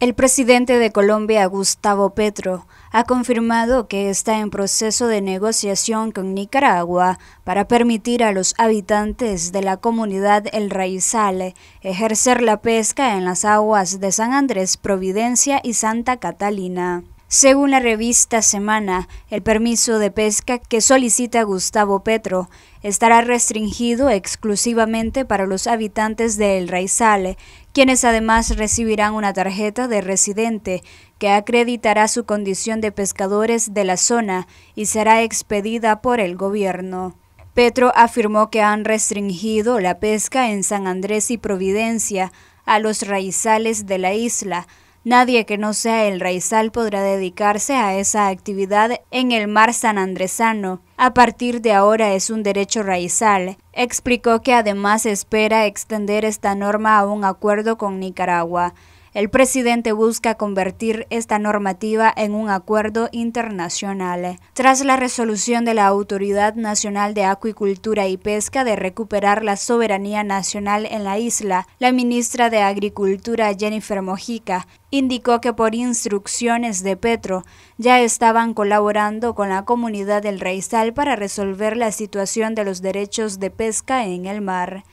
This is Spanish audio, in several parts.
El presidente de Colombia, Gustavo Petro, ha confirmado que está en proceso de negociación con Nicaragua para permitir a los habitantes de la comunidad El Raizal ejercer la pesca en las aguas de San Andrés, Providencia y Santa Catalina. Según la revista Semana, el permiso de pesca que solicita Gustavo Petro estará restringido exclusivamente para los habitantes de El Raizal, quienes además recibirán una tarjeta de residente que acreditará su condición de pescadores de la zona y será expedida por el gobierno. Petro afirmó que han restringido la pesca en San Andrés y Providencia a los raizales de la isla, Nadie que no sea el raizal podrá dedicarse a esa actividad en el mar San Andresano. A partir de ahora es un derecho raizal. Explicó que además espera extender esta norma a un acuerdo con Nicaragua. El presidente busca convertir esta normativa en un acuerdo internacional. Tras la resolución de la Autoridad Nacional de Acuicultura y Pesca de recuperar la soberanía nacional en la isla, la ministra de Agricultura Jennifer Mojica indicó que por instrucciones de Petro ya estaban colaborando con la comunidad del Reizal para resolver la situación de los derechos de pesca en el mar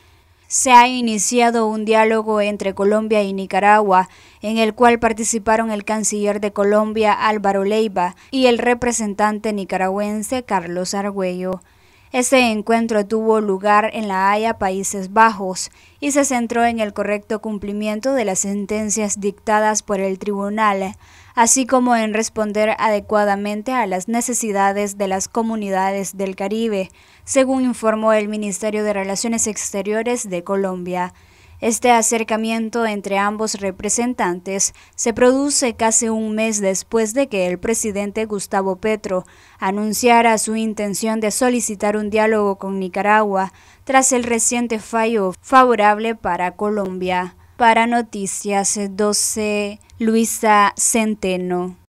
se ha iniciado un diálogo entre Colombia y Nicaragua, en el cual participaron el canciller de Colombia Álvaro Leiva y el representante nicaragüense Carlos Argüello. Este encuentro tuvo lugar en La Haya, Países Bajos, y se centró en el correcto cumplimiento de las sentencias dictadas por el tribunal, así como en responder adecuadamente a las necesidades de las comunidades del Caribe, según informó el Ministerio de Relaciones Exteriores de Colombia. Este acercamiento entre ambos representantes se produce casi un mes después de que el presidente Gustavo Petro anunciara su intención de solicitar un diálogo con Nicaragua tras el reciente fallo favorable para Colombia. Para Noticias 12, Luisa Centeno.